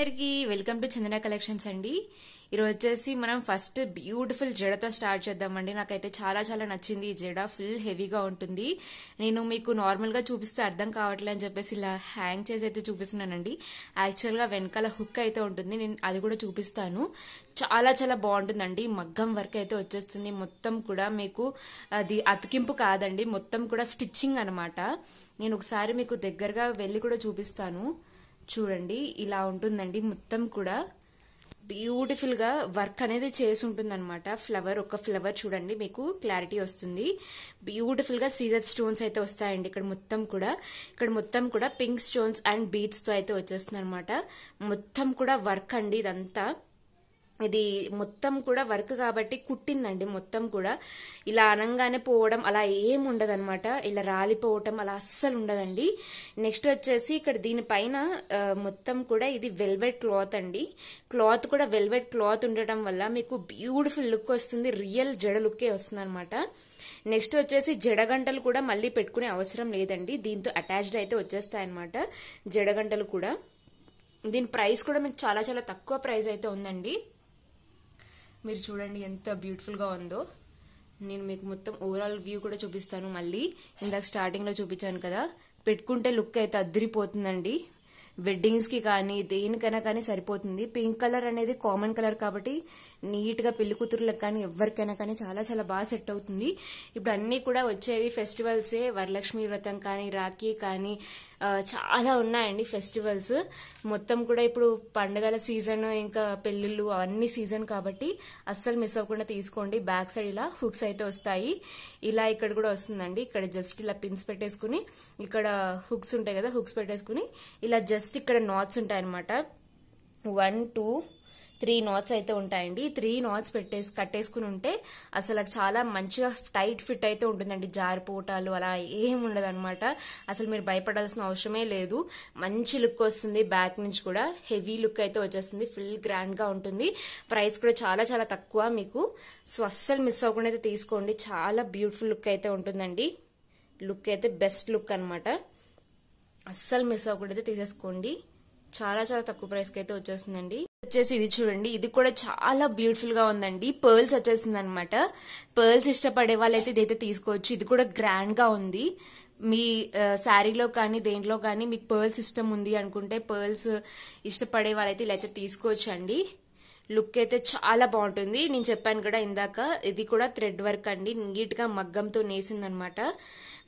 అందరికి welcome to Chandana collections అండి ఈరోజు వచ్చేసి మనం ఫస్ట్ బ్యూటిఫుల్ జడతో స్టార్ట్ చేద్దామండి నాకైతే చాలా చాలా నచ్చింది ఈ జడ ఫుల్ హెవీగా ఉంటుంది నేను మీకు నార్మల్గా చూపిస్తే అర్థం కావట్లే అని చెప్పేసి ఇలా హ్యాంగ్ చేసి అయితే చూపిస్తున్నానండి యాక్చువల్గా వెనకాల హుక్ అయితే ఉంటుంది నేను అది కూడా చూపిస్తాను చాలా చాలా బాగుంటుందండి మగ్గం వర్క్ అయితే వచ్చేస్తుంది మొత్తం కూడా మీకు అది అతికింపు కాదండి మొత్తం కూడా స్టిచ్చింగ్ అనమాట నేను ఒకసారి మీకు దగ్గరగా వెళ్ళి కూడా చూపిస్తాను చూడండి ఇలా ఉంటుందండి మొత్తం కూడా బ్యూటిఫుల్గా వర్క్ అనేది చేసి ఉంటుందన్నమాట ఫ్లవర్ ఒక ఫ్లవర్ చూడండి మీకు క్లారిటీ వస్తుంది బ్యూటిఫుల్గా సీజర్ స్టోన్స్ అయితే వస్తాయండి ఇక్కడ మొత్తం కూడా ఇక్కడ మొత్తం కూడా పింక్ స్టోన్స్ అండ్ తో అయితే వచ్చేస్తుంది అనమాట మొత్తం కూడా వర్క్ అండి ఇదంతా ఇది మొత్తం కూడా వర్క్ కాబట్టి కుట్టిందండి మొత్తం కూడా ఇలా అనంగానే పోవడం అలా ఏం అనమాట ఇలా రాలిపోవటం అలా అస్సలు ఉండదండి నెక్స్ట్ వచ్చేసి ఇక్కడ దీనిపైన మొత్తం కూడా ఇది వెల్వెట్ క్లాత్ అండి క్లాత్ కూడా వెల్వెట్ క్లాత్ ఉండటం వల్ల మీకు బ్యూటిఫుల్ లుక్ వస్తుంది రియల్ జడ లుక్కే వస్తుంది అనమాట నెక్స్ట్ వచ్చేసి జడగంటలు కూడా మళ్ళీ పెట్టుకునే అవసరం లేదండి దీంతో అటాచ్డ్ అయితే వచ్చేస్తాయన్నమాట జడగంటలు కూడా దీని ప్రైస్ కూడా మీకు చాలా చాలా తక్కువ ప్రైస్ అయితే ఉందండి మీరు చూడండి ఎంత బ్యూటిఫుల్గా ఉందో నేను మీకు మొత్తం ఓవరాల్ వ్యూ కూడా చూపిస్తాను మళ్ళీ ఇందాక స్టార్టింగ్లో చూపించాను కదా పెట్టుకుంటే లుక్ అయితే అద్దరిపోతుందండి వెడ్డింగ్స్కి కానీ దేనికైనా కానీ సరిపోతుంది పింక్ కలర్ అనేది కామన్ కలర్ కాబట్టి నీట్గా పెళ్లి కూతురులకు కానీ ఎవరికైనా కానీ చాలా చాలా బాగా సెట్ అవుతుంది ఇప్పుడు అన్నీ కూడా వచ్చేవి ఫెస్టివల్సే వరలక్ష్మి వ్రతం కానీ రాఖీ కానీ చాలా ఉన్నాయండి ఫెస్టివల్స్ మొత్తం కూడా ఇప్పుడు పండగల సీజన్ ఇంకా పెళ్ళిళ్ళు అవన్నీ సీజన్ కాబట్టి అస్సలు మిస్ అవ్వకుండా తీసుకోండి బ్యాక్ సైడ్ ఇలా హుక్స్ అయితే వస్తాయి ఇలా ఇక్కడ కూడా వస్తుందండి ఇక్కడ జస్ట్ ఇలా పిన్స్ పెట్టేసుకుని ఇక్కడ హుక్స్ ఉంటాయి కదా హుక్స్ పెట్టేసుకుని ఇలా జస్ట్ ఇక్కడ నాట్స్ అనమాట వన్ టూ త్రీ నాట్స్ అయితే ఉంటాయండి త్రీ నాట్స్ పెట్టేసి కట్టేసుకుని ఉంటే అసలు చాలా మంచిగా టైట్ ఫిట్ అయితే ఉంటుందండి పూటాలు అలా ఏం ఉండదు అనమాట అసలు మీరు భయపడాల్సిన అవసరమే లేదు మంచి లుక్ వస్తుంది బ్యాక్ నుంచి కూడా హెవీ లుక్ అయితే వచ్చేస్తుంది ఫుల్ గ్రాండ్గా ఉంటుంది ప్రైస్ కూడా చాలా చాలా తక్కువ మీకు సో అస్సలు మిస్ అవ్వకుండా అయితే తీసుకోండి చాలా బ్యూటిఫుల్ లుక్ అయితే ఉంటుందండి లుక్ అయితే బెస్ట్ లుక్ అనమాట అస్సలు మిస్ అవ్వకుండా అయితే తీసేసుకోండి చాలా చాలా తక్కువ ప్రైస్కి అయితే వచ్చేస్తుందండి వచ్చేసి ఇది చూడండి ఇది కూడా చాలా బ్యూటిఫుల్ గా ఉందండి పర్ల్స్ వచ్చేసింది అనమాట పర్ల్స్ ఇష్టపడే వాళ్ళైతే ఇదైతే తీసుకోవచ్చు ఇది కూడా గ్రాండ్ గా ఉంది మీ శారీలో కానీ దేంట్లో కానీ మీకు పర్ల్స్ ఇష్టం ఉంది అనుకుంటే పర్ల్స్ ఇష్టపడే వాళ్ళైతే ఇలా అయితే తీసుకోవచ్చు అండి లుక్ అయితే చాలా బాగుంటుంది నేను చెప్పాను కూడా ఇందాక ఇది కూడా థ్రెడ్ వర్క్ అండి నీట్గా మగ్గంతో నేసిందనమాట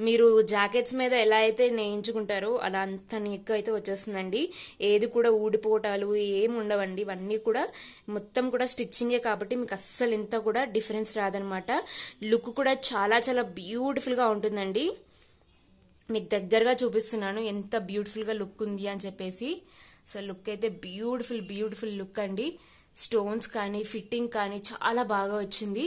మీరు జాకెట్స్ మీద ఎలా అయితే నేయించుకుంటారో అలా అంత నీట్గా అయితే వచ్చేస్తుందండి ఏది కూడా ఊడిపోవటాలు ఏమి ఉండవండి ఇవన్నీ కూడా మొత్తం కూడా స్టిచ్చింగే కాబట్టి మీకు అస్సలు ఇంత కూడా డిఫరెన్స్ రాదనమాట లుక్ కూడా చాలా చాలా బ్యూటిఫుల్గా ఉంటుందండి మీకు దగ్గరగా చూపిస్తున్నాను ఎంత బ్యూటిఫుల్గా లుక్ ఉంది అని చెప్పేసి సో లుక్ అయితే బ్యూటిఫుల్ బ్యూటిఫుల్ లుక్ అండి స్టోన్స్ కానీ ఫిట్టింగ్ కానీ చాలా బాగా వచ్చింది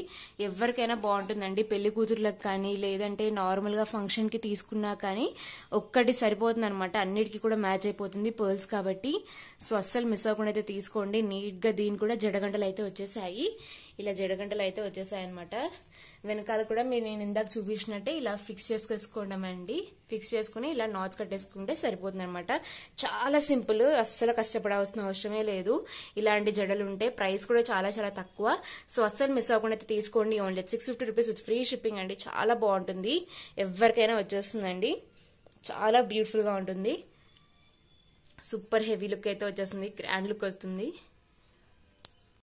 ఎవరికైనా బాగుంటుందండి పెళ్లి కూతుర్లకు కానీ లేదంటే నార్మల్గా ఫంక్షన్కి తీసుకున్నా కానీ ఒక్కటి సరిపోతుంది అనమాట అన్నిటికీ కూడా మ్యాచ్ అయిపోతుంది పర్ల్స్ కాబట్టి సో అస్సలు మిస్ అవ్వకుండా అయితే తీసుకోండి నీట్గా దీని కూడా జడగంటలు అయితే వచ్చేసాయి ఇలా జడగంటలు అయితే వచ్చేసాయి అనమాట వెనకాల కూడా మీరు నేను ఇందాక చూపించినట్టే ఇలా ఫిక్స్ చేసుకోవడం అండి ఫిక్స్ చేసుకుని ఇలా నాచ్ కట్టేసుకుంటే సరిపోతుంది అనమాట చాలా సింపుల్ అస్సలు కష్టపడాల్సిన అవసరమే లేదు ఇలాంటి జడలు ఉంటే ప్రైస్ కూడా చాలా చాలా తక్కువ సో అస్సలు మిస్ అవ్వకుండా అయితే తీసుకోండి only six fifty rupees with free shipping అండి చాలా బాగుంటుంది ఎవరికైనా వచ్చేస్తుందండి చాలా బ్యూటిఫుల్గా ఉంటుంది సూపర్ హెవీ లుక్ అయితే వచ్చేస్తుంది గ్రాండ్ లుక్ వస్తుంది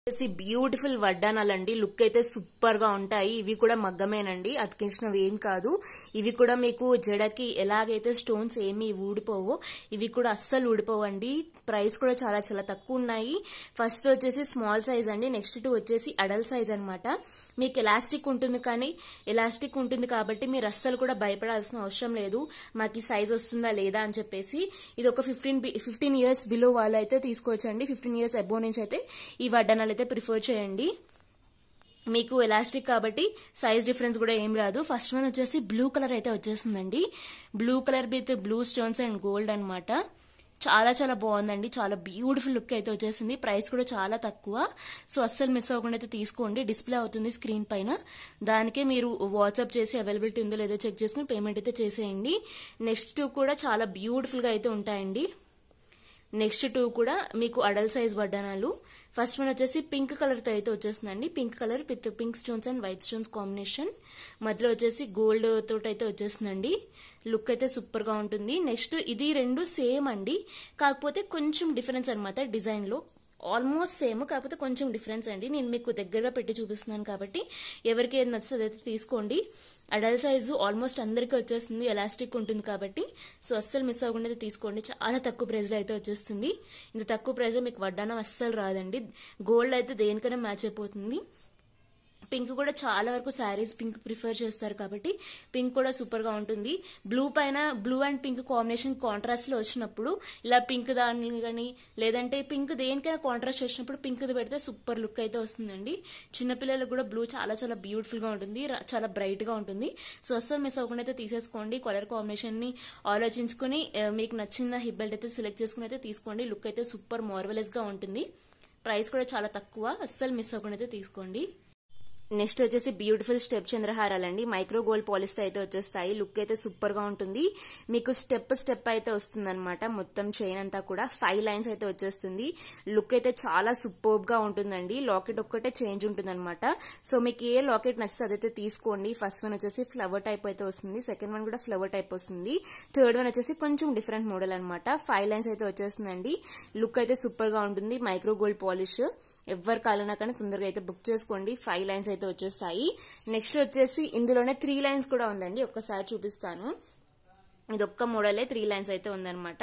వచ్చేసి బ్యూటిఫుల్ వడ్డానాలండి లుక్ అయితే సూపర్ గా ఉంటాయి ఇవి కూడా మగ్గమేనండి అతికించినవి ఏం కాదు ఇవి కూడా మీకు జడకి ఎలాగైతే స్టోన్స్ ఏమి ఊడిపోవు ఇవి కూడా అస్సలు ఊడిపోవండి ప్రైస్ కూడా చాలా చాలా తక్కువ ఉన్నాయి ఫస్ట్ వచ్చేసి స్మాల్ సైజ్ అండి నెక్స్ట్ టూ వచ్చేసి అడల్ట్ సైజ్ అనమాట మీకు ఎలాస్టిక్ ఉంటుంది కానీ ఎలాస్టిక్ ఉంటుంది కాబట్టి మీరు అస్సలు కూడా భయపడాల్సిన అవసరం లేదు మాకు ఈ సైజ్ వస్తుందా లేదా అని చెప్పేసి ఇది ఒక ఫిఫ్టీన్ ఫిఫ్టీన్ ఇయర్స్ బిలో వాళ్ళు అయితే తీసుకోవచ్చండి ఫిఫ్టీన్ ఇయర్స్ అబో నుంచి అయితే ఈ వడ్డనాలు అయితే ప్రిఫర్ చేయండి మీకు ఎలాస్టిక్ కాబట్టి సైజ్ డిఫరెన్స్ కూడా ఏం రాదు ఫస్ట్ వన్ వచ్చేసి బ్లూ కలర్ అయితే వచ్చేసిందండి blue colour with blue stones and gold అనమాట చాలా చాలా బాగుందండి చాలా బ్యూటిఫుల్ లుక్ అయితే వచ్చేసింది ప్రైస్ కూడా చాలా తక్కువ సో అస్సలు మిస్ అవ్వకుండా అయితే తీసుకోండి డిస్ప్లే అవుతుంది స్క్రీన్ పైన దానికే మీరు వాట్సాప్ చేసి అవైలబిలిటీ ఉందో లేదో చెక్ చేసుకుని పేమెంట్ అయితే చేసేయండి నెక్స్ట్ కూడా చాలా బ్యూటిఫుల్గా అయితే ఉంటాయండి నెక్స్ట్ టూ కూడా మీకు అడల్ సైజ్ వడ్డనాలు ఫస్ట్ వన్ వచ్చేసి పింక్ కలర్తో అయితే వచ్చేస్తుందండి pink colour with pink stones and white stones combination మధ్యలో వచ్చేసి గోల్డ్ తోటి అయితే వచ్చేసిందండి లుక్ అయితే సూపర్గా ఉంటుంది నెక్స్ట్ ఇది రెండు సేమ్ అండి కాకపోతే కొంచెం డిఫరెన్స్ అనమాట డిజైన్లో ఆల్మోస్ట్ సేమ్ కాకపోతే కొంచెం డిఫరెన్స్ అండి నేను మీకు దగ్గరగా పెట్టి చూపిస్తున్నాను కాబట్టి ఎవరికి ఏది నచ్చితే అదైతే తీసుకోండి అడల్ట్ సైజు ఆల్మోస్ట్ అందరికీ వచ్చేస్తుంది ఎలాస్టిక్ ఉంటుంది కాబట్టి సో అస్సలు మిస్ అవ్వకుండా తీసుకోండి చాలా తక్కువ ప్రైజ్లో అయితే వచ్చేస్తుంది ఇంత తక్కువ ప్రైజ్లో మీకు వడ్డానం అస్సలు రాదండి గోల్డ్ అయితే దేనికైనా మ్యాచ్ అయిపోతుంది పింక్ కూడా చాలా వరకు శారీస్ పింక్ ప్రిఫర్ చేస్తారు కాబట్టి పింక్ కూడా సూపర్ గా ఉంటుంది బ్లూ పైన blue and pink combination contrast లో వచ్చినప్పుడు ఇలా పింక్ దాని కానీ లేదంటే పింక్ దేనికైనా కాంట్రాస్ట్ వచ్చినప్పుడు పింక్ పెడితే సూపర్ లుక్ అయితే వస్తుందండి చిన్నపిల్లలకు కూడా బ్లూ చాలా చాలా బ్యూటిఫుల్ గా ఉంటుంది చాలా బ్రైట్ గా ఉంటుంది సో అసలు మిస్ అవ్వకుండా అయితే తీసేసుకోండి కలర్ కాంబినేషన్ ని ఆలోచించుకుని మీకు నచ్చిన హిప్ బెల్ట్ అయితే సెలెక్ట్ చేసుకుని అయితే తీసుకోండి లుక్ అయితే సూపర్ మార్వలెస్ గా ఉంటుంది ప్రైస్ కూడా చాలా తక్కువ అస్సలు మిస్ అవ్వకుండా అయితే తీసుకోండి నెక్స్ట్ వచ్చేసి బ్యూటిఫుల్ స్టెప్ చంద్రహారాలండి మైక్రో గోల్డ్ పాలిస్తో అయితే వచ్చేస్తాయి లుక్ అయితే సూపర్గా ఉంటుంది మీకు స్టెప్ స్టెప్ అయితే అనమాట మొత్తం చైన్ అంతా కూడా ఫైవ్ లైన్స్ అయితే వచ్చేస్తుంది లుక్ అయితే చాలా సూపర్గా ఉంటుందండి లాకెట్ ఒక్కటే చేంజ్ ఉంటుంది అనమాట సో మీకు ఏ లాకెట్ నచ్చితే అదైతే తీసుకోండి ఫస్ట్ వన్ వచ్చేసి ఫ్లవర్ టైప్ అయితే వస్తుంది సెకండ్ వన్ కూడా ఫ్లవర్ టైప్ వస్తుంది థర్డ్ వన్ వచ్చేసి కొంచెం డిఫరెంట్ మోడల్ అనమాట ఫైవ్ లైన్స్ అయితే వచ్చేస్తుందండి లుక్ అయితే సూపర్ గా ఉంటుంది మైక్రో గోల్డ్ పాలిష్ ఎవరు కాలనా కానీ తొందరగా అయితే బుక్ చేసుకోండి ఫైవ్ లైన్స్ అయితే అయితే వచ్చేస్తాయి నెక్స్ట్ వచ్చేసి ఇందులోనే త్రీ లైన్స్ కూడా ఉందండి ఒక్కసారి చూపిస్తాను ఇది ఒక్క మోడలే త్రీ లైన్స్ అయితే ఉందనమాట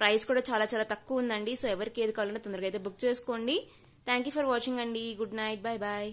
ప్రైస్ కూడా చాలా చాలా తక్కువ ఉందండి సో ఎవరికి ఏది కావాలంటే తొందరగా అయితే బుక్ చేసుకోండి థ్యాంక్ యూ ఫర్ వాచింగ్ అండి గుడ్ నైట్ బాయ్ బాయ్